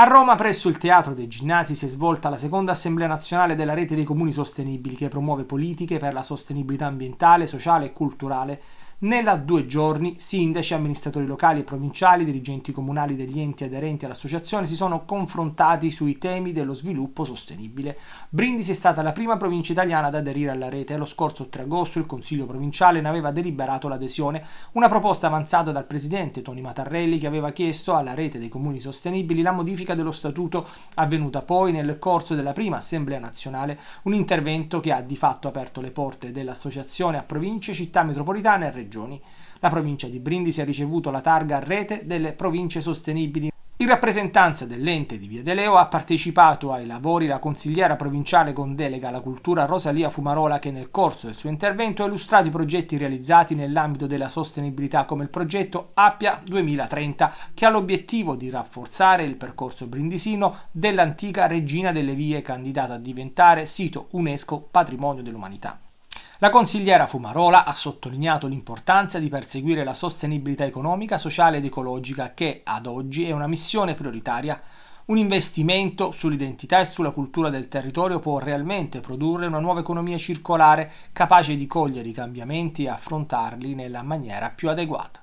A Roma, presso il Teatro dei Ginnasi, si è svolta la seconda assemblea nazionale della rete dei comuni sostenibili che promuove politiche per la sostenibilità ambientale, sociale e culturale nella due giorni sindaci, amministratori locali e provinciali, dirigenti comunali degli enti aderenti all'associazione si sono confrontati sui temi dello sviluppo sostenibile. Brindisi è stata la prima provincia italiana ad aderire alla rete. Lo scorso 3 agosto il Consiglio provinciale ne aveva deliberato l'adesione, una proposta avanzata dal presidente Tony Matarelli che aveva chiesto alla rete dei comuni sostenibili la modifica dello statuto avvenuta poi nel corso della prima assemblea nazionale, un intervento che ha di fatto aperto le porte dell'associazione a province, città metropolitane e regioni regioni. La provincia di Brindisi ha ricevuto la targa Rete delle Province Sostenibili. In rappresentanza dell'ente di Via De Leo ha partecipato ai lavori la consigliera provinciale con delega alla cultura Rosalia Fumarola che nel corso del suo intervento ha illustrato i progetti realizzati nell'ambito della sostenibilità come il progetto Appia 2030 che ha l'obiettivo di rafforzare il percorso brindisino dell'antica regina delle vie candidata a diventare sito UNESCO Patrimonio dell'umanità. La consigliera Fumarola ha sottolineato l'importanza di perseguire la sostenibilità economica, sociale ed ecologica che, ad oggi, è una missione prioritaria. Un investimento sull'identità e sulla cultura del territorio può realmente produrre una nuova economia circolare capace di cogliere i cambiamenti e affrontarli nella maniera più adeguata.